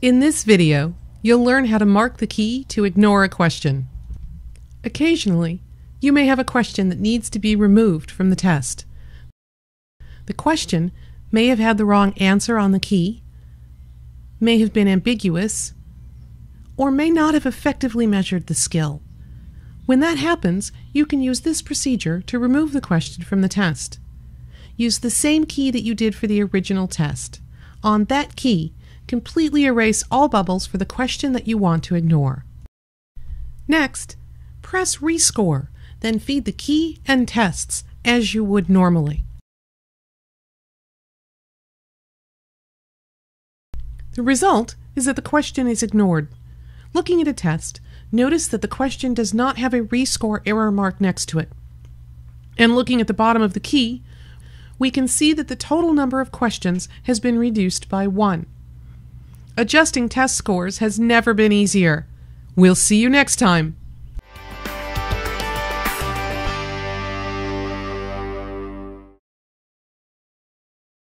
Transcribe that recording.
In this video, you'll learn how to mark the key to ignore a question. Occasionally, you may have a question that needs to be removed from the test. The question may have had the wrong answer on the key, may have been ambiguous, or may not have effectively measured the skill. When that happens, you can use this procedure to remove the question from the test. Use the same key that you did for the original test. On that key, completely erase all bubbles for the question that you want to ignore. Next, press Rescore, then feed the key and tests as you would normally. The result is that the question is ignored. Looking at a test, notice that the question does not have a rescore error mark next to it. And looking at the bottom of the key, we can see that the total number of questions has been reduced by 1 adjusting test scores has never been easier. We'll see you next time.